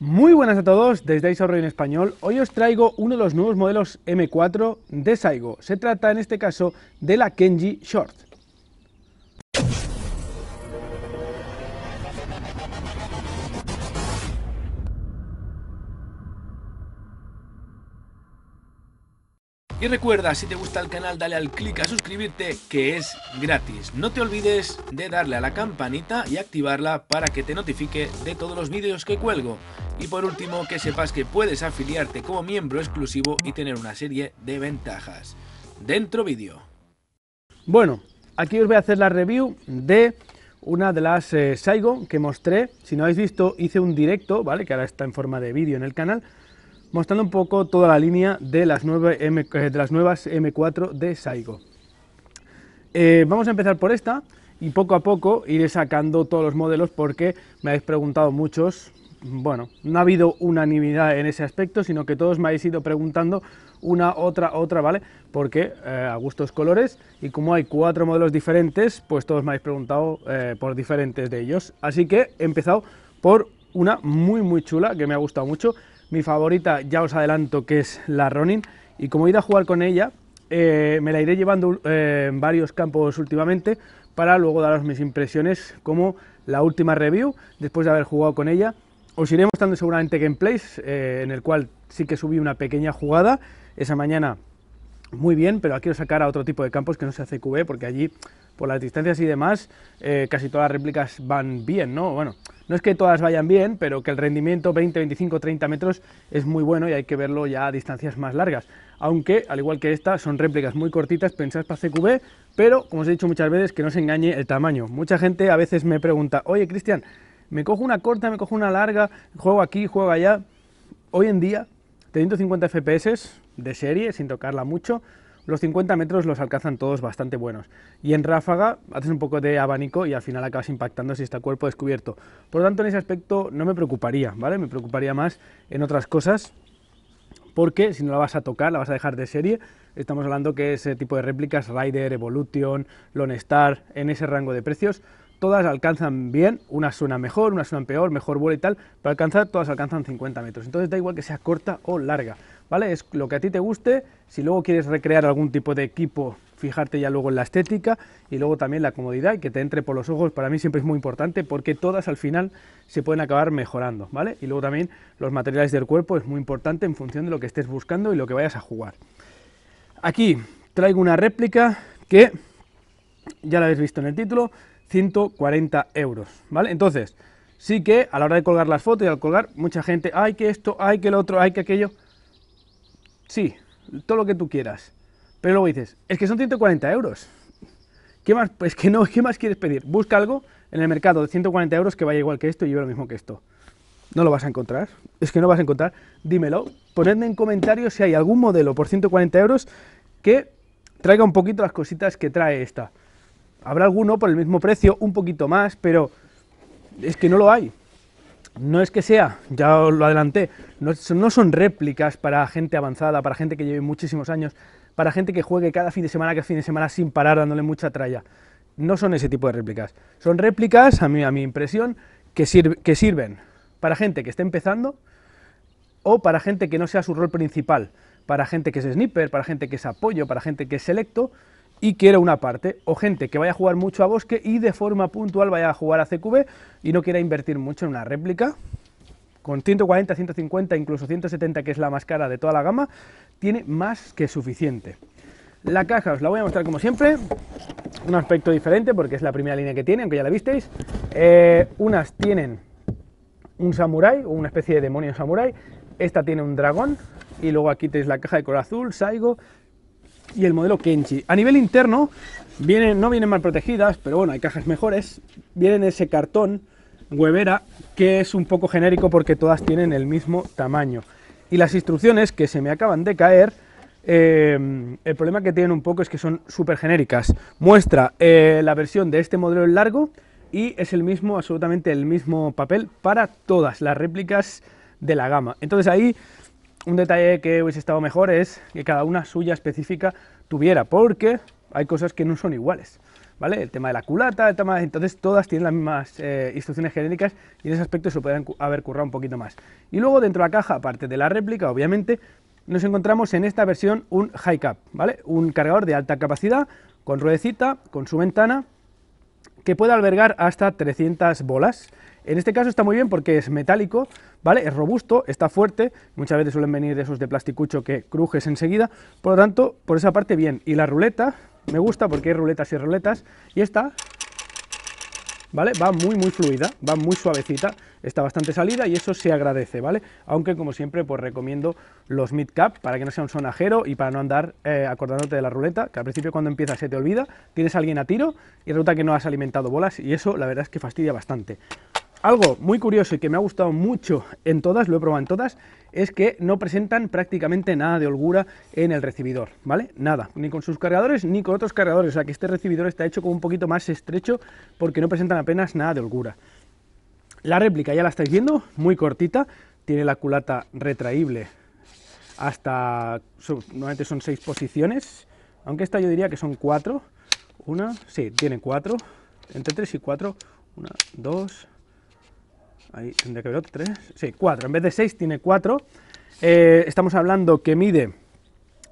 Muy buenas a todos, desde Isorro en Español. Hoy os traigo uno de los nuevos modelos M4 de Saigo. Se trata en este caso de la Kenji Short. Y recuerda, si te gusta el canal, dale al clic a suscribirte, que es gratis. No te olvides de darle a la campanita y activarla para que te notifique de todos los vídeos que cuelgo. Y por último, que sepas que puedes afiliarte como miembro exclusivo y tener una serie de ventajas. Dentro vídeo. Bueno, aquí os voy a hacer la review de una de las eh, Saigo que mostré. Si no habéis visto, hice un directo, ¿vale? Que ahora está en forma de vídeo en el canal mostrando un poco toda la línea de las, eh, nuevas M4 de Saigo. Eh, vamos a empezar por esta y poco a poco iré sacando todos los modelos porque me habéis preguntado muchos, bueno, no ha habido unanimidad en ese aspecto, sino que todos me habéis ido preguntando una, otra, otra, ¿vale? Porque eh, a gustos colores y como hay cuatro modelos diferentes, pues todos me habéis preguntado por diferentes de ellos. Así que he empezado por una muy muy chula que me ha gustado mucho mi favorita, ya os adelanto, que es la Ronin. Y como he ido a jugar con ella, eh, me la iré llevando eh, en varios campos últimamente para luego daros mis impresiones como la última review, después de haber jugado con ella. Os iré mostrando seguramente gameplays, eh, en el cual sí que subí una pequeña jugada. Esa mañana muy bien, pero aquí quiero sacar a otro tipo de campos que no sea CQB, porque allí, por las distancias y demás, eh, casi todas las réplicas van bien, ¿no? Bueno, no es que todas vayan bien, pero que el rendimiento 20, 25, 30 metros es muy bueno y hay que verlo ya a distancias más largas. Aunque, al igual que esta, son réplicas muy cortitas, pensadas para CQB, pero, como os he dicho muchas veces, que no se engañe el tamaño. Mucha gente a veces me pregunta, oye, Cristian, me cojo una corta, me cojo una larga, juego aquí, juego allá. Hoy en día, 350 FPS, de serie, sin tocarla mucho, los 50 metros los alcanzan todos bastante buenos. Y en ráfaga haces un poco de abanico y al final acabas impactando si está cuerpo descubierto. Por lo tanto, en ese aspecto no me preocuparía, ¿vale? Me preocuparía más en otras cosas, porque si no la vas a tocar, la vas a dejar de serie. Estamos hablando que ese tipo de réplicas, Rider, Evolution, Lone Star, en ese rango de precios, todas alcanzan bien, Una suena mejor, una suena peor, mejor vuelo y tal, Para alcanzar, todas alcanzan 50 metros. Entonces da igual que sea corta o larga. ¿vale? Es lo que a ti te guste, si luego quieres recrear algún tipo de equipo, fijarte ya luego en la estética y luego también la comodidad y que te entre por los ojos, para mí siempre es muy importante porque todas al final se pueden acabar mejorando, ¿vale? Y luego también los materiales del cuerpo es muy importante en función de lo que estés buscando y lo que vayas a jugar. Aquí traigo una réplica que ya la habéis visto en el título, 140 euros, ¿vale? Entonces, sí que a la hora de colgar las fotos y al colgar, mucha gente, hay que esto, hay que el otro, hay que aquello, sí, todo lo que tú quieras. Pero luego dices, es que son 140 euros. ¿Qué más? Pues que no, ¿qué más quieres pedir? Busca algo en el mercado de 140 euros que vaya igual que esto y lleve lo mismo que esto. No lo vas a encontrar. Es que no vas a encontrar. Dímelo. Ponedme en comentarios si hay algún modelo por 140 euros que traiga un poquito las cositas que trae esta. Habrá alguno por el mismo precio, un poquito más, pero es que no lo hay no es que sea, ya os lo adelanté, no, son réplicas para gente avanzada, para gente que lleve muchísimos años, para gente que juegue cada fin de semana, cada fin de semana sin parar dándole mucha tralla. No son ese tipo de réplicas. Son réplicas, a, mí, a mi impresión, que, que sirven para gente que esté empezando o para gente que no sea su rol principal, para gente que es sniper, para gente que es apoyo, para gente que es selecto, y quiero una parte, o gente que vaya a jugar mucho a bosque y de forma puntual vaya a jugar a CQB y no quiera invertir mucho en una réplica, con 140, 150, incluso 170, que es la más cara de toda la gama, tiene más que suficiente. La caja os la voy a mostrar como siempre, un aspecto diferente porque es la primera línea que tiene, aunque ya la visteis. Eh, unas tienen un samurái o una especie de demonio samurái, esta tiene un dragón y luego aquí tenéis la caja de color azul, Saigo, y el modelo Kenchi. A nivel interno, vienen, no vienen mal protegidas, pero bueno, hay cajas mejores. Vienen ese cartón huevera que es un poco genérico porque todas tienen el mismo tamaño. Y las instrucciones que se me acaban de caer, eh, el problema que tienen un poco es que son súper genéricas. Muestra eh, la versión de este modelo en largo y es el mismo, absolutamente el mismo papel para todas las réplicas de la gama. Entonces ahí un detalle que hubiese estado mejor es que cada una suya específica tuviera, porque hay cosas que no son iguales. ¿Vale? El tema de la culata, el tema Entonces todas tienen las mismas eh, instrucciones genéricas y en ese aspecto se pueden haber currado un poquito más. Y luego dentro de la caja, aparte de la réplica, obviamente, nos encontramos en esta versión un high cap, ¿vale? Un cargador de alta capacidad con ruedecita, con su ventana, que puede albergar hasta 300 bolas en este caso está muy bien porque es metálico, ¿vale? Es robusto, está fuerte, muchas veces suelen venir esos de plasticucho que crujes enseguida, por lo tanto, por esa parte bien. Y la ruleta, me gusta porque hay ruletas y ruletas, y esta, ¿vale? Va muy, muy fluida, va muy suavecita, está bastante salida y eso se agradece, ¿vale? Aunque, como siempre, pues recomiendo los mid-cap para que no sea un sonajero y para no andar eh, acordándote de la ruleta, que al principio cuando empiezas se te olvida, tienes a alguien a tiro y resulta que no has alimentado bolas y eso, la verdad es que fastidia bastante. Algo muy curioso y que me ha gustado mucho en todas, lo he probado en todas, es que no presentan prácticamente nada de holgura en el recibidor, ¿vale? Nada, ni con sus cargadores ni con otros cargadores, o sea que este recibidor está hecho como un poquito más estrecho porque no presentan apenas nada de holgura. La réplica ya la estáis viendo, muy cortita, tiene la culata retraíble hasta, normalmente son seis posiciones, aunque esta yo diría que son cuatro, una, sí, tiene cuatro, entre tres y cuatro, una, dos, ahí tendría que haber sí, 4, en vez de 6 tiene 4, eh, estamos hablando que mide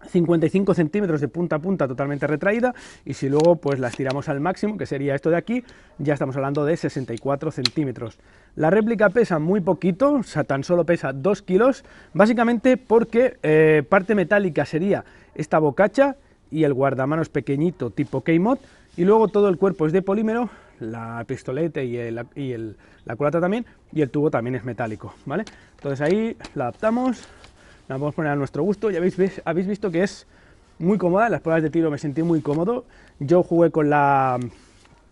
55 centímetros de punta a punta totalmente retraída y si luego pues la estiramos al máximo, que sería esto de aquí, ya estamos hablando de 64 centímetros. La réplica pesa muy poquito, o sea, tan solo pesa 2 kilos, básicamente porque eh, parte metálica sería esta bocacha y el guardamanos pequeñito tipo K-MOD y luego todo el cuerpo es de polímero, la pistoleta y, la culata también, y el tubo también es metálico, ¿vale? Entonces ahí la adaptamos, la a poner a nuestro gusto, ya habéis, habéis visto que es muy cómoda, las pruebas de tiro me sentí muy cómodo, yo jugué con la,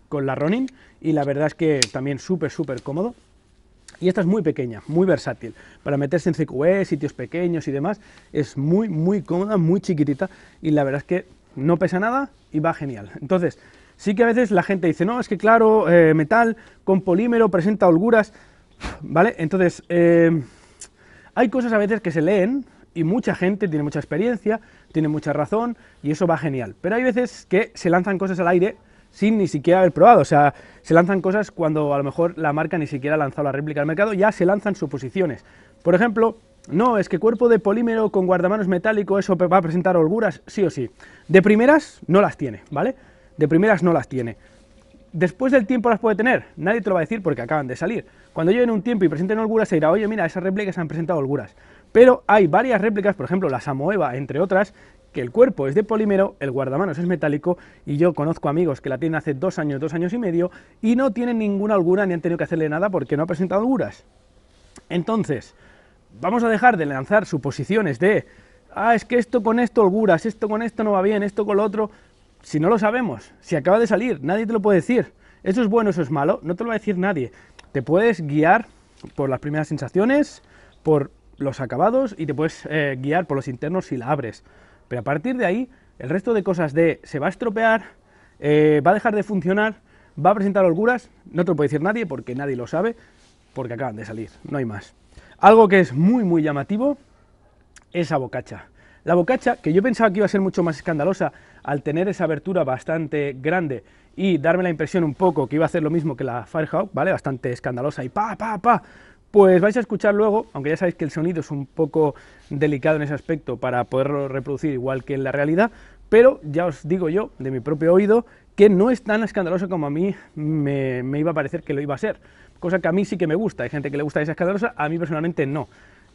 con la Ronin y la verdad es que también súper, súper cómodo. Y esta es muy pequeña, muy versátil, para meterse en CQE, sitios pequeños y demás, es muy, muy cómoda, muy chiquitita y la verdad es que no pesa nada y va genial. Entonces, Sí que a veces la gente dice, no, es que claro, eh, metal con polímero presenta holguras, ¿vale? Entonces, em, hay cosas a veces que se leen y mucha gente tiene mucha experiencia, tiene mucha razón y eso va genial. Pero hay veces que se lanzan cosas al aire sin ni siquiera haber probado, o sea, se lanzan cosas cuando a lo mejor la marca ni siquiera ha lanzado la réplica al mercado, ya se lanzan suposiciones. Por ejemplo, no, es que cuerpo de polímero con guardamanos metálico, eso va a presentar holguras, sí o sí. De primeras no las tiene, ¿vale? de primeras no las tiene. Después del tiempo las puede tener, nadie te lo va a decir porque acaban de salir. Cuando lleven un tiempo y presenten holguras se dirá, oye mira, esas réplicas han presentado holguras. Pero hay varias réplicas, por ejemplo la Samoeva, entre otras, que el cuerpo es de polímero, el guardamanos es metálico y yo conozco amigos que la tienen hace dos años, dos años y medio y no tienen ninguna holgura ni han tenido que hacerle nada porque no ha presentado holguras. Entonces, vamos a dejar de lanzar suposiciones de, ah, es que esto con esto holguras, esto con esto no va bien, esto con lo otro, si no lo sabemos, si acaba de salir, nadie te lo puede decir. Eso es bueno, eso es malo, no te lo va a decir nadie. Te puedes guiar por las primeras sensaciones, por los acabados y te puedes eh, guiar por los internos si la abres. Pero a partir de ahí, el resto de cosas de se va a estropear, eh, va a dejar de funcionar, va a presentar holguras, no te lo puede decir nadie porque nadie lo sabe, porque acaban de salir, no hay más. Algo que es muy, muy llamativo es a bocacha. La bocacha, que yo pensaba que iba a ser mucho más escandalosa al tener esa abertura bastante grande y darme la impresión un poco que iba a hacer lo mismo que la Firehawk, ¿vale? Bastante escandalosa y pa, pa, pa. Pues vais a escuchar luego, aunque ya sabéis que el sonido es un poco delicado en ese aspecto para poderlo reproducir igual que en la realidad, pero ya os digo yo, de mi propio oído, que no es tan escandalosa como a mí me, me iba a parecer que lo iba a ser cosa que a mí sí que me gusta. Hay gente que le gusta esa escandalosa, a mí personalmente no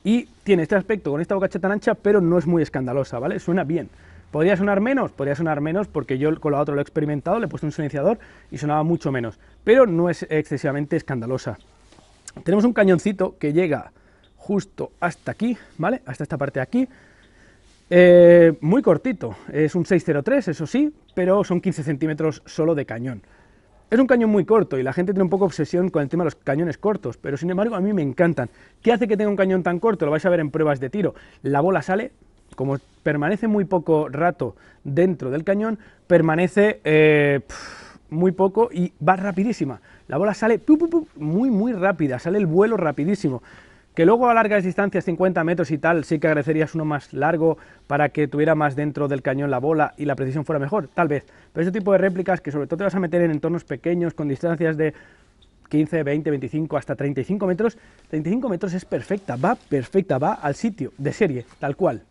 y tiene este aspecto con esta bocacha tan ancha, pero no es muy escandalosa, ¿vale? Suena bien. ¿Podría sonar menos? Podría sonar menos porque yo con la otra lo he experimentado, le he puesto un silenciador y sonaba mucho menos, pero no es excesivamente escandalosa. Tenemos un cañoncito que llega justo hasta aquí, ¿vale? Hasta esta parte de aquí. Eh, muy cortito, es un 603, eso sí, pero son 15 centímetros solo de cañón. Es un cañón muy corto y la gente tiene un poco obsesión con el tema de los cañones cortos, pero sin embargo a mí me encantan. ¿Qué hace que tenga un cañón tan corto? Lo vais a ver en pruebas de tiro. La bola sale, como permanece muy poco rato dentro del cañón, permanece eh, muy poco y va rapidísima. La bola sale muy, muy rápida, sale el vuelo rapidísimo que luego a largas distancias, 50 metros y tal, sí que agradecerías uno más largo para que tuviera más dentro del cañón la bola y la precisión fuera mejor, tal vez. Pero ese tipo de réplicas que sobre todo te vas a meter en entornos pequeños, con distancias de 15, 20, 25, hasta 35 metros, 35 metros es perfecta, va perfecta, va al sitio, de serie, tal cual.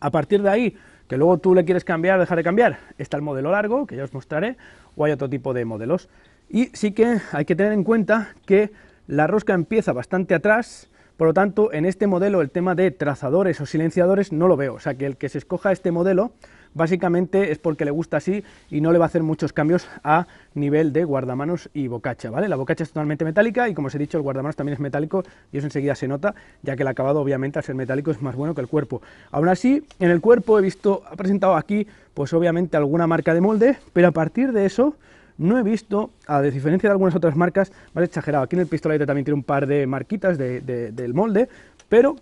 A partir de ahí, que luego tú le quieres cambiar dejar de cambiar, está el modelo largo, que ya os mostraré, o hay otro tipo de modelos. Y sí que hay que tener en cuenta que la rosca empieza bastante atrás, por lo tanto, en este modelo el tema de trazadores o silenciadores no lo veo, o sea que el que se escoja este modelo básicamente es porque le gusta así y no le va a hacer muchos cambios a nivel de guardamanos y bocacha, ¿vale? La bocacha es totalmente metálica y como os he dicho el guardamanos también es metálico y eso enseguida se nota, ya que el acabado obviamente al ser metálico es más bueno que el cuerpo. Aún así, en el cuerpo he visto, ha presentado aquí pues obviamente alguna marca de molde, pero a partir de eso no he visto, a diferencia de algunas otras marcas, más exagerado. Aquí en el pistolete también tiene un par de marquitas del molde, pero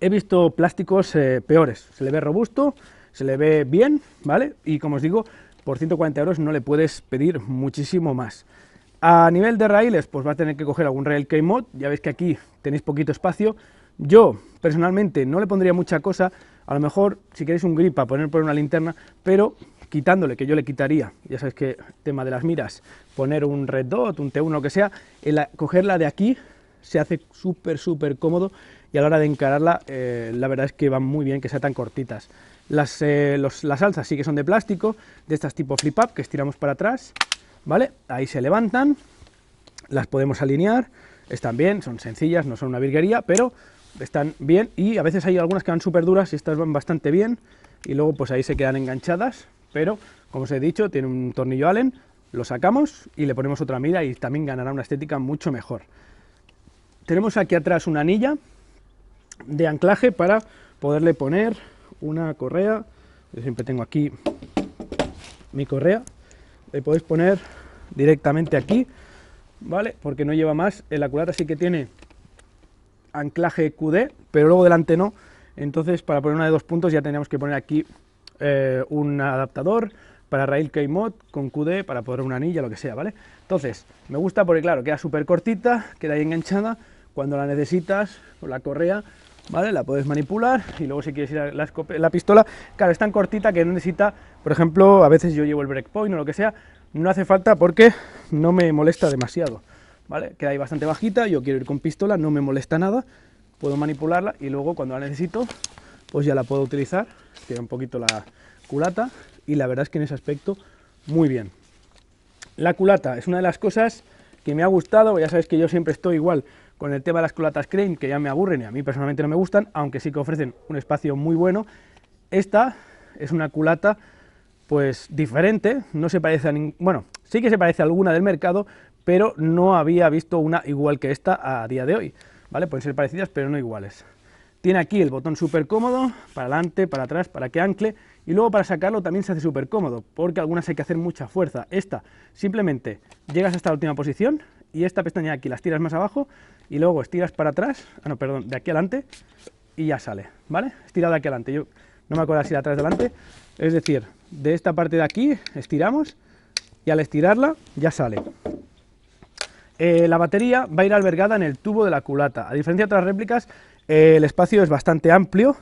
he visto plásticos eh, peores. Se le ve robusto, se le ve bien, ¿vale? Y como os digo, por 140 euros no le puedes pedir muchísimo más. A nivel de raíles, pues va a tener que coger algún rail K-Mod. Ya veis que aquí tenéis poquito espacio. Yo, personalmente, no le pondría mucha cosa. A lo mejor, si queréis un grip, a poner por una linterna, pero quitándole, que yo le quitaría, ya sabes que tema de las miras, poner un red dot, un T1, lo que sea, cogerla de aquí se hace súper, súper cómodo y a la hora de encararla, eh, la verdad es que van muy bien que sean tan cortitas. Las, eh, las alzas sí que son de plástico, de estas tipo flip-up que estiramos para atrás, ¿vale? Ahí se levantan, las podemos alinear, están bien, son sencillas, no son una virguería, pero están bien y a veces hay algunas que van súper duras y estas van bastante bien y luego pues ahí se quedan enganchadas pero, como os he dicho, tiene un tornillo Allen, lo sacamos y le ponemos otra mira y también ganará una estética mucho mejor. Tenemos aquí atrás una anilla de anclaje para poderle poner una correa. Yo siempre tengo aquí mi correa. Le podéis poner directamente aquí, ¿vale? Porque no lleva más. el la culata sí que tiene anclaje QD, pero luego delante no. Entonces, para poner una de dos puntos ya tendríamos que poner aquí eh, un adaptador para rail mod con QD para poner una anilla, lo que sea, ¿vale? Entonces, me gusta porque, claro, queda súper cortita, queda ahí enganchada, cuando la necesitas, con la correa, ¿vale? La puedes manipular y luego si quieres ir a la, pistola, claro, es tan cortita que necesita, por ejemplo, a veces yo llevo el breakpoint o lo que sea, no hace falta porque no me molesta demasiado, ¿vale? Queda ahí bastante bajita, yo quiero ir con pistola, no me molesta nada, puedo manipularla y luego cuando la necesito, pues ya la puedo utilizar, tiene un poquito la culata y la verdad es que en ese aspecto muy bien. La culata es una de las cosas que me ha gustado, ya sabéis que yo siempre estoy igual con el tema de las culatas crane, que ya me aburren y a mí personalmente no me gustan, aunque sí que ofrecen un espacio muy bueno. Esta es una culata pues diferente, no se parece a ninguna, bueno, sí que se parece a alguna del mercado, pero no había visto una igual que esta a día de hoy, ¿vale? Pueden ser parecidas, pero no iguales. Tiene aquí el botón súper cómodo, para adelante, para atrás, para que ancle, y luego para sacarlo también se hace súper cómodo, porque algunas hay que hacer mucha fuerza. Esta, simplemente llegas hasta la última posición, y esta pestaña de aquí la tiras más abajo, y luego estiras para atrás, ah no, perdón, de aquí adelante, y ya sale, ¿vale? Estirado de aquí adelante, yo no me acuerdo si de atrás adelante, es decir, de esta parte de aquí estiramos, y al estirarla ya sale. Eh, la batería va a ir albergada en el tubo de la culata. A diferencia de otras réplicas, el espacio es bastante amplio,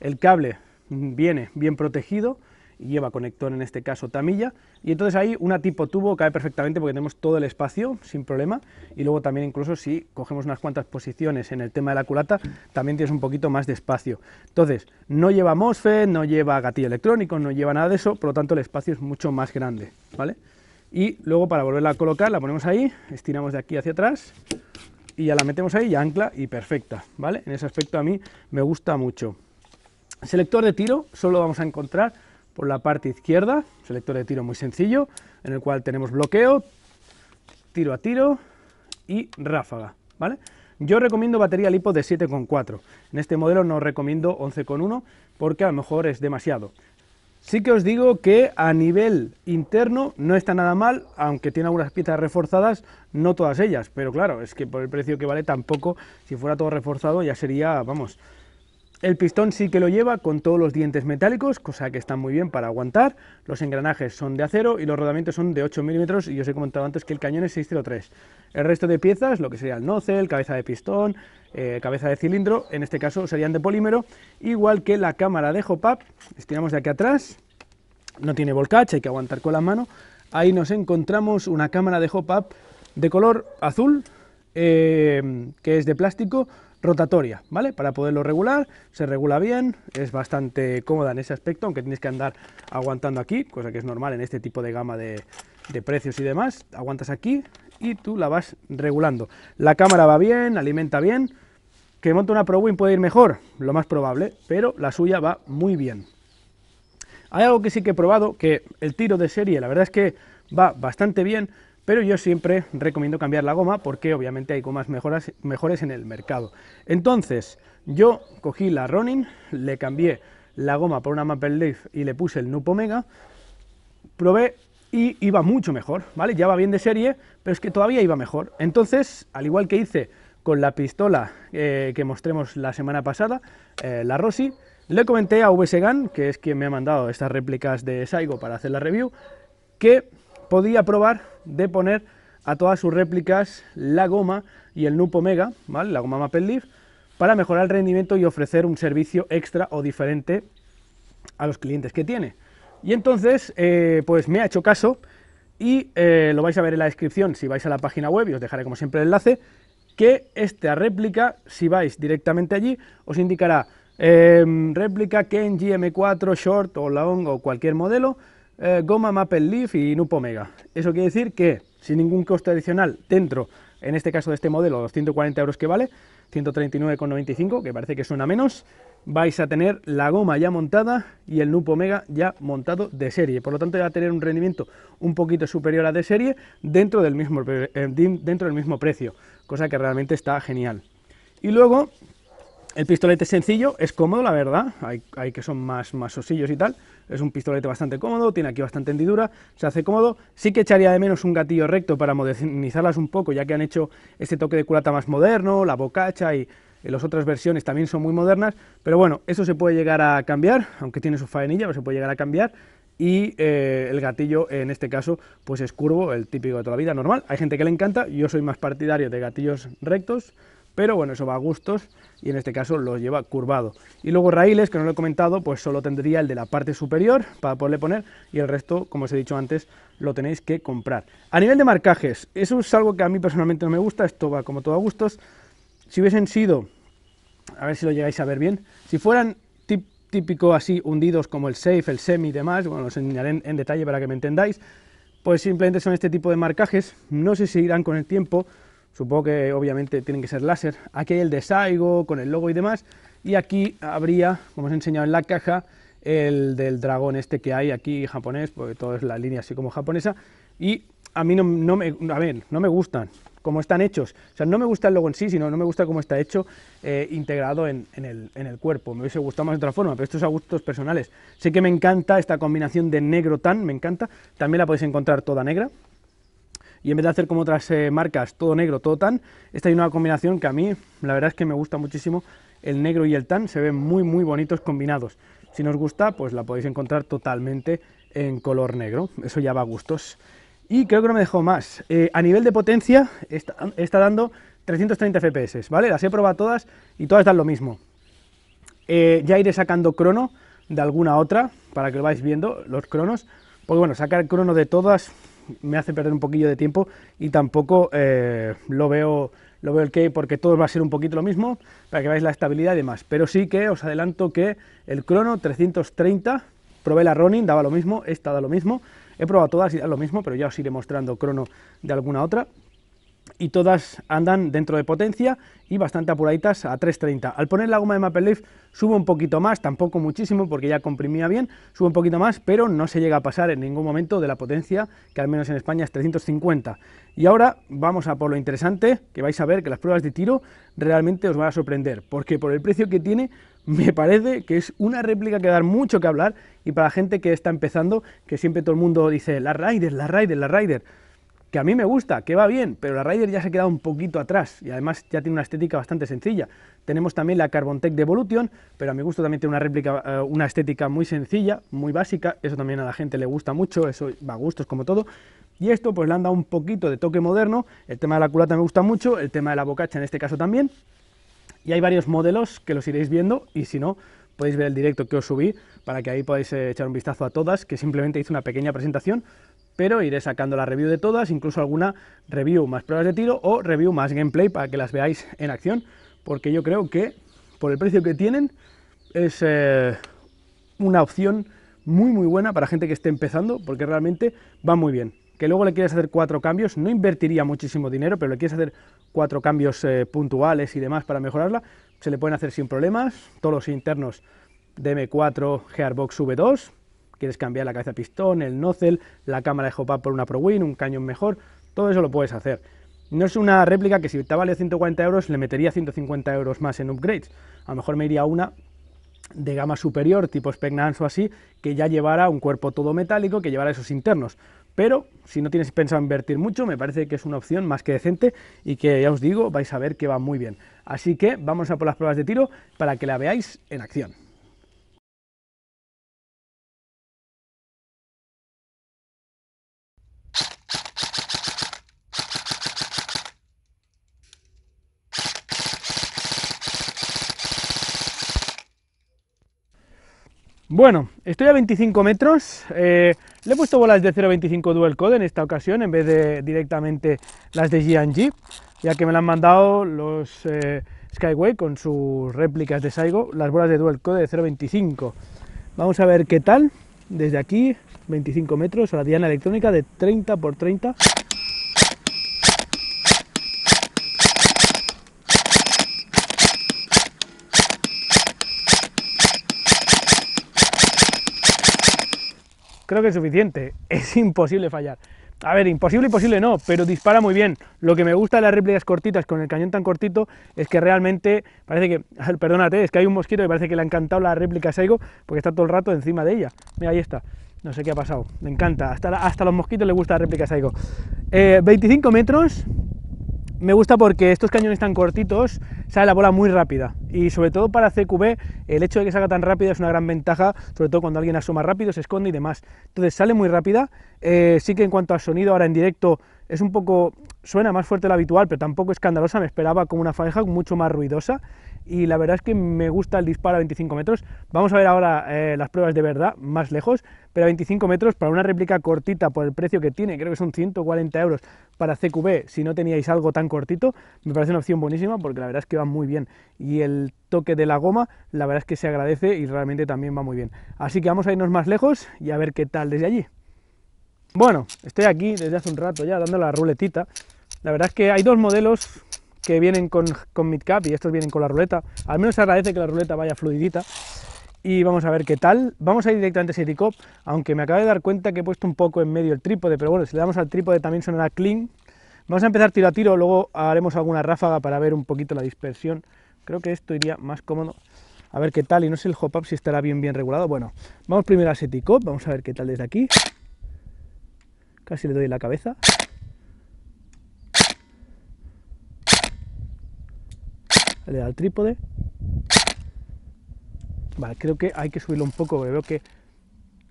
el cable viene bien protegido, y lleva conector en este caso tamilla, y entonces ahí una tipo tubo cae perfectamente porque tenemos todo el espacio sin problema, y luego también incluso si cogemos unas cuantas posiciones en el tema de la culata, también tienes un poquito más de espacio. Entonces, no lleva MOSFET, no lleva gatillo electrónico, no lleva nada de eso, por lo tanto el espacio es mucho más grande, ¿vale? Y luego para volverla a colocar, la ponemos ahí, estiramos de aquí hacia atrás, y ya la metemos ahí ancla y perfecta, ¿vale? En ese aspecto a mí me gusta mucho. Selector de tiro solo vamos a encontrar por la parte izquierda, selector de tiro muy sencillo, en el cual tenemos bloqueo, tiro a tiro y ráfaga, ¿vale? Yo recomiendo batería LiPo de 7,4, en este modelo no recomiendo 11,1 porque a lo mejor es demasiado. Sí que os digo que a nivel interno no está nada mal, aunque tiene algunas piezas reforzadas, no todas ellas, pero claro, es que por el precio que vale tampoco, si fuera todo reforzado ya sería, vamos, el pistón sí que lo lleva con todos los dientes metálicos, cosa que está muy bien para aguantar. Los engranajes son de acero y los rodamientos son de 8 milímetros y os he comentado antes que el cañón es 603. El resto de piezas, lo que sería el nozzle, cabeza de pistón, eh, cabeza de cilindro, en este caso serían de polímero, igual que la cámara de hop-up, Estiramos de aquí atrás, no tiene volcache, hay que aguantar con la mano. Ahí nos encontramos una cámara de hop-up de color azul, eh, que es de plástico, rotatoria, ¿vale? Para poderlo regular, se regula bien, es bastante cómoda en ese aspecto, aunque tienes que andar aguantando aquí, cosa que es normal en este tipo de gama de, precios y demás, aguantas aquí y tú la vas regulando. La cámara va bien, alimenta bien, que monte una ProWin puede ir mejor, lo más probable, pero la suya va muy bien. Hay algo que sí que he probado, que el tiro de serie, la verdad es que va bastante bien, pero yo siempre recomiendo cambiar la goma porque obviamente hay gomas mejores en el mercado. Entonces, yo cogí la Ronin, le cambié la goma por una Maple Leaf y le puse el Nupo Omega, probé y iba mucho mejor, ¿vale? Ya va bien de serie, pero es que todavía iba mejor. Entonces, al igual que hice con la pistola eh, que mostremos la semana pasada, eh, la Rossi, le comenté a VSGAN, que es quien me ha mandado estas réplicas de Saigo para hacer la review, que podía probar de poner a todas sus réplicas la goma y el Nupo Mega, ¿vale? la goma Maple Leaf, para mejorar el rendimiento y ofrecer un servicio extra o diferente a los clientes que tiene. Y entonces, eh, pues me ha hecho caso y eh, lo vais a ver en la descripción si vais a la página web y os dejaré como siempre el enlace, que esta réplica, si vais directamente allí, os indicará em, réplica Kenji M4 Short o Long o cualquier modelo, eh, goma Maple Leaf y Nupo omega, Eso quiere decir que sin ningún coste adicional dentro, en este caso de este modelo, 240 euros que vale, 139,95, que parece que suena menos, vais a tener la goma ya montada y el Nupo omega ya montado de serie. Por lo tanto, va a tener un rendimiento un poquito superior a de serie dentro del mismo, eh, dentro del mismo precio, cosa que realmente está genial. Y luego el pistolete es sencillo, es cómodo, la verdad, hay, que son más, más osillos y tal, es un pistolete bastante cómodo, tiene aquí bastante hendidura, se hace cómodo, sí que echaría de menos un gatillo recto para modernizarlas un poco, ya que han hecho este toque de culata más moderno, la bocacha y las otras versiones también son muy modernas, pero bueno, eso se puede llegar a cambiar, aunque tiene su faenilla, pero se puede llegar a cambiar, y eh, el gatillo en este caso pues es curvo, el típico de toda la vida, normal, hay gente que le encanta, yo soy más partidario de gatillos rectos, pero bueno, eso va a gustos y en este caso lo lleva curvado. Y luego raíles, que no lo he comentado, pues solo tendría el de la parte superior para poderle poner y el resto, como os he dicho antes, lo tenéis que comprar. A nivel de marcajes, eso es algo que a mí personalmente no me gusta, esto va como todo a gustos. Si hubiesen sido, a ver si lo llegáis a ver bien, si fueran típico así hundidos como el safe, el semi y demás, bueno, os enseñaré en, en detalle para que me entendáis, pues simplemente son este tipo de marcajes, no sé si irán con el tiempo, Supongo que obviamente tienen que ser láser. Aquí hay el de Saigo con el logo y demás. Y aquí habría, como os he enseñado en la caja, el del dragón este que hay aquí japonés, porque todo es la línea así como japonesa. Y a mí no, me, a no me gustan como están hechos. O sea, no me gusta el logo en sí, sino no me gusta cómo está hecho eh, integrado en, el, cuerpo. Me hubiese gustado más de otra forma, pero esto es a gustos personales. Sé que me encanta esta combinación de negro tan, me encanta. También la podéis encontrar toda negra, y en vez de hacer como otras eh, marcas todo negro, todo tan, esta hay una combinación que a mí la verdad es que me gusta muchísimo, el negro y el tan se ven muy muy bonitos combinados. Si nos gusta, pues la podéis encontrar totalmente en color negro, eso ya va a gustos. Y creo que no me dejo más. Eh, a nivel de potencia está, dando 330 FPS, ¿vale? Las he probado todas y todas dan lo mismo. Eh, ya iré sacando crono de alguna otra para que lo vais viendo, los cronos. Pues bueno, sacar crono de todas me hace perder un poquillo de tiempo y tampoco eh, lo veo lo veo el que porque todo va a ser un poquito lo mismo para que veáis la estabilidad y demás. Pero sí que os adelanto que el crono 330, probé la Ronin, daba lo mismo, esta da lo mismo. He probado todas y da lo mismo, pero ya os iré mostrando crono de alguna otra y todas andan dentro de potencia y bastante apuraditas a 3.30. Al poner la goma de Maple Leaf sube un poquito más, tampoco muchísimo porque ya comprimía bien, sube un poquito más, pero no se llega a pasar en ningún momento de la potencia que al menos en España es 350. Y ahora vamos a por lo interesante, que vais a ver que las pruebas de tiro realmente os van a sorprender, porque por el precio que tiene me parece que es una réplica que da mucho que hablar y para la gente que está empezando, que siempre todo el mundo dice la Rider, la Rider, la Rider que a mí me gusta, que va bien, pero la Rider ya se ha quedado un poquito atrás y además ya tiene una estética bastante sencilla. Tenemos también la Carbon Tech de Evolution, pero a mi gusto también tiene una réplica, eh, una estética muy sencilla, muy básica, eso también a la gente le gusta mucho, eso va a gustos como todo. Y esto pues le han dado un poquito de toque moderno, el tema de la culata me gusta mucho, el tema de la bocacha en este caso también. Y hay varios modelos que los iréis viendo y si no, podéis ver el directo que os subí para que ahí podáis eh, echar un vistazo a todas, que simplemente hice una pequeña presentación pero iré sacando la review de todas, incluso alguna review más pruebas de tiro o review más gameplay para que las veáis en acción, porque yo creo que por el precio que tienen es eh, una opción muy muy buena para gente que esté empezando, porque realmente va muy bien. Que luego le quieres hacer cuatro cambios, no invertiría muchísimo dinero, pero le quieres hacer cuatro cambios eh, puntuales y demás para mejorarla, se le pueden hacer sin problemas, todos los internos de M4 Gearbox V2, quieres cambiar la cabeza pistón, el nozzle, la cámara de hop por una Pro un cañón mejor, todo eso lo puedes hacer. No es una réplica que si te vale 140 euros le metería 150 euros más en upgrades. A lo mejor me iría una de gama superior, tipo Spegnans o así, que ya llevara un cuerpo todo metálico, que llevara esos internos. Pero si no tienes pensado invertir mucho, me parece que es una opción más que decente y que ya os digo, vais a ver que va muy bien. Así que vamos a por las pruebas de tiro para que la veáis en acción. Bueno, estoy a 25 metros, eh, le he puesto bolas de 0.25 Dual Code en esta ocasión en vez de directamente las de G&G, ya que me las han mandado los eh, Skyway con sus réplicas de Saigo, las bolas de Dual Code de 0.25. Vamos a ver qué tal, desde aquí, 25 metros, a la diana electrónica de 30 x 30 creo que es suficiente. Es imposible fallar. A ver, imposible, imposible no, pero dispara muy bien. Lo que me gusta de las réplicas cortitas con el cañón tan cortito es que realmente parece que, perdónate, es que hay un mosquito que parece que le ha encantado la réplica Saigo porque está todo el rato encima de ella. Mira, ahí está. No sé qué ha pasado. Me encanta. Hasta, hasta los mosquitos les gusta la réplica Saigo. 25 eh, metros, me gusta porque estos cañones tan cortitos sale la bola muy rápida y sobre todo para CQB el hecho de que salga tan rápida es una gran ventaja, sobre todo cuando alguien asoma rápido, se esconde y demás. Entonces sale muy rápida, eh, sí que en cuanto a sonido ahora en directo es un poco suena más fuerte de lo habitual, pero tampoco escandalosa, me esperaba como una faja mucho más ruidosa y la verdad es que me gusta el disparo a 25 metros. Vamos a ver ahora eh, las pruebas de verdad, más lejos, pero a 25 metros para una réplica cortita por el precio que tiene, creo que son 140 euros para CQB, si no teníais algo tan cortito, me parece una opción buenísima porque la verdad es que va muy bien. Y el toque de la goma, la verdad es que se agradece y realmente también va muy bien. Así que vamos a irnos más lejos y a ver qué tal desde allí. Bueno, estoy aquí desde hace un rato ya dando la ruletita la verdad es que hay dos modelos que vienen con, Mid Cap y estos vienen con la ruleta. Al menos se agradece que la ruleta vaya fluidita. Y vamos a ver qué tal. Vamos a ir directamente a SetiCop, aunque me acabo de dar cuenta que he puesto un poco en medio el trípode, pero bueno, si le damos al trípode también sonará clean. Vamos a empezar tiro a tiro, luego haremos alguna ráfaga para ver un poquito la dispersión. Creo que esto iría más cómodo. A ver qué tal, y no sé el hop-up si estará bien bien regulado. Bueno, vamos primero a SetiCop, vamos a ver qué tal desde aquí. Casi le doy la cabeza. le da al trípode. Vale, creo que hay que subirlo un poco, veo que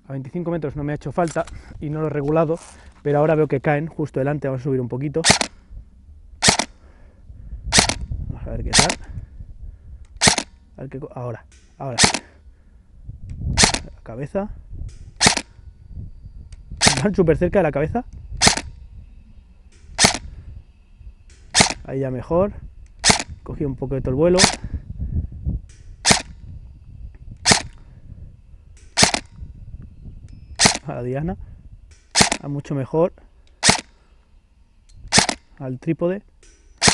a 25 metros no me ha hecho falta y no lo he regulado, pero ahora veo que caen justo delante, vamos a subir un poquito. Vamos a ver qué tal. ahora, ahora. La cabeza. Van súper cerca de la cabeza. Ahí ya mejor. Cogí un poquito el vuelo. A la diana, a mucho mejor. Al trípode,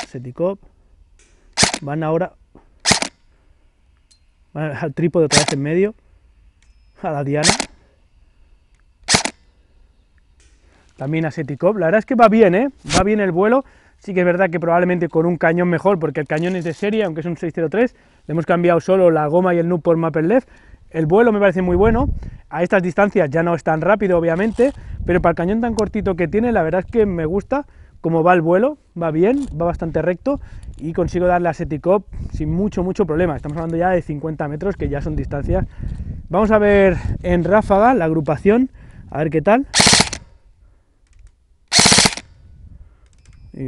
seticop. Van ahora van al trípode otra vez en medio, a la diana. También a seticop. La verdad es que va bien, ¿eh? Va bien el vuelo. Sí que es verdad que probablemente con un cañón mejor, porque el cañón es de serie, aunque es un 603, le hemos cambiado solo la goma y el nub por Maple El vuelo me parece muy bueno, a estas distancias ya no es tan rápido obviamente, pero para el cañón tan cortito que tiene la verdad es que me gusta cómo va el vuelo, va bien, va bastante recto y consigo darle a Seticop sin mucho, mucho problema. Estamos hablando ya de 50 metros, que ya son distancias. Vamos a ver en ráfaga la agrupación, a ver qué tal.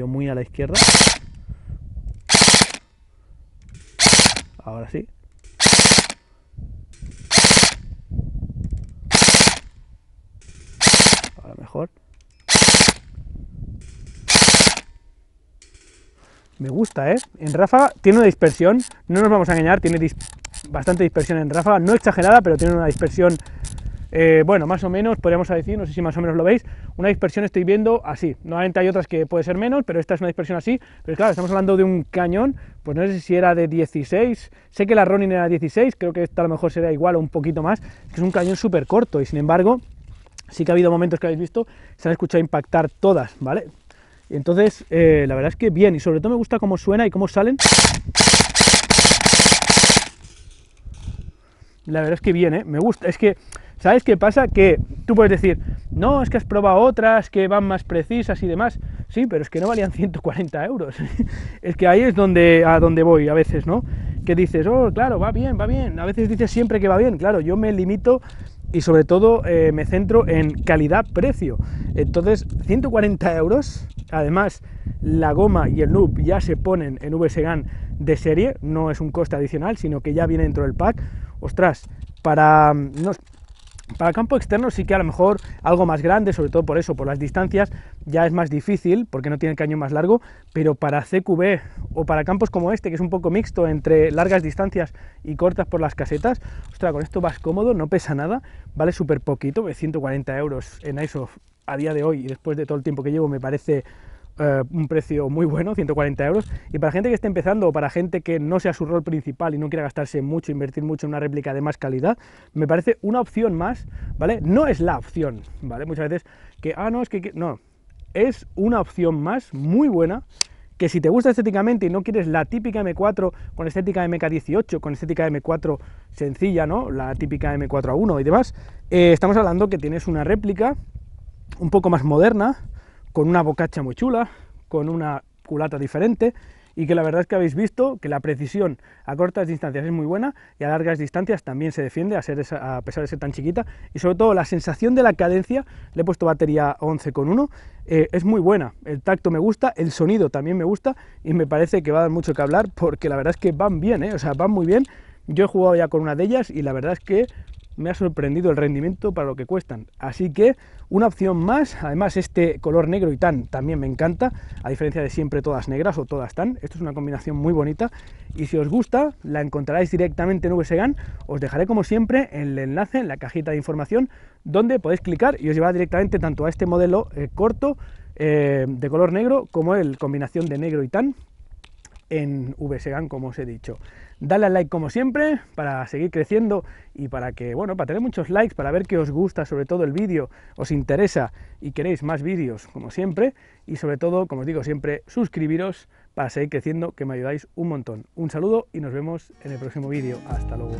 muy a la izquierda. Ahora sí. Ahora mejor. Me gusta, ¿eh? En Rafa tiene una dispersión, no nos vamos a engañar, tiene bastante dispersión en Rafa no exagerada, pero tiene una dispersión eh, bueno, más o menos, podríamos decir, no sé si más o menos lo veis, una dispersión estoy viendo así. Normalmente hay otras que puede ser menos, pero esta es una dispersión así. Pero claro, estamos hablando de un cañón, pues no sé si era de 16, sé que la Ronin era 16, creo que esta a lo mejor será igual o un poquito más, es un cañón súper corto y sin embargo, sí que ha habido momentos que habéis visto, se han escuchado impactar todas, ¿vale? Y Entonces, eh, la verdad es que bien, y sobre todo me gusta cómo suena y cómo salen. La verdad es que bien, ¿eh? Me gusta, es que ¿Sabes qué pasa? Que tú puedes decir, no, es que has probado otras que van más precisas y demás. Sí, pero es que no valían 140 euros. es que ahí es donde, a donde voy a veces, ¿no? Que dices, oh, claro, va bien, va bien. A veces dices siempre que va bien. Claro, yo me limito y sobre todo eh, me centro en calidad-precio. Entonces, 140 euros, además la goma y el noob ya se ponen en VSGAN de serie, no es un coste adicional, sino que ya viene dentro del pack. Ostras, para, mm, no, para campo externo sí que a lo mejor algo más grande, sobre todo por eso, por las distancias, ya es más difícil porque no tiene el caño más largo, pero para CQB o para campos como este, que es un poco mixto entre largas distancias y cortas por las casetas, ostras, con esto vas cómodo, no pesa nada, vale súper poquito, 140 euros en Isof a día de hoy y después de todo el tiempo que llevo me parece eh, un precio muy bueno, 140 euros, y para gente que esté empezando o para gente que no sea su rol principal y no quiera gastarse mucho, invertir mucho en una réplica de más calidad, me parece una opción más, ¿vale? No es la opción, ¿vale? Muchas veces que, ah, no, es que, no, es una opción más muy buena que si te gusta estéticamente y no quieres la típica M4 con estética MK18, con estética M4 sencilla, ¿no? La típica M4A1 y demás, eh, estamos hablando que tienes una réplica un poco más moderna, con una bocacha muy chula, con una culata diferente y que la verdad es que habéis visto que la precisión a cortas distancias es muy buena y a largas distancias también se defiende a, a pesar de ser tan chiquita y sobre todo la sensación de la cadencia, le he puesto batería 11,1, uno eh, es muy buena, el tacto me gusta, el sonido también me gusta y me parece que va a dar mucho que hablar porque la verdad es que van bien, ¿eh? o sea, van muy bien, yo he jugado ya con una de ellas y la verdad es que me ha sorprendido el rendimiento para lo que cuestan. Así que una opción más, además este color negro y tan también me encanta, a diferencia de siempre todas negras o todas tan, esto es una combinación muy bonita y si os gusta la encontraréis directamente en VSGAN, os dejaré como siempre en el enlace en la cajita de información donde podéis clicar y os llevará directamente tanto a este modelo eh, corto eh, de color negro como el combinación de negro y tan en VSGAN, como os he dicho. Dale al like como siempre para seguir creciendo y para que, bueno, para tener muchos likes, para ver que os gusta sobre todo el vídeo, os interesa y queréis más vídeos como siempre y sobre todo, como os digo siempre, suscribiros para seguir creciendo que me ayudáis un montón. Un saludo y nos vemos en el próximo vídeo. Hasta luego.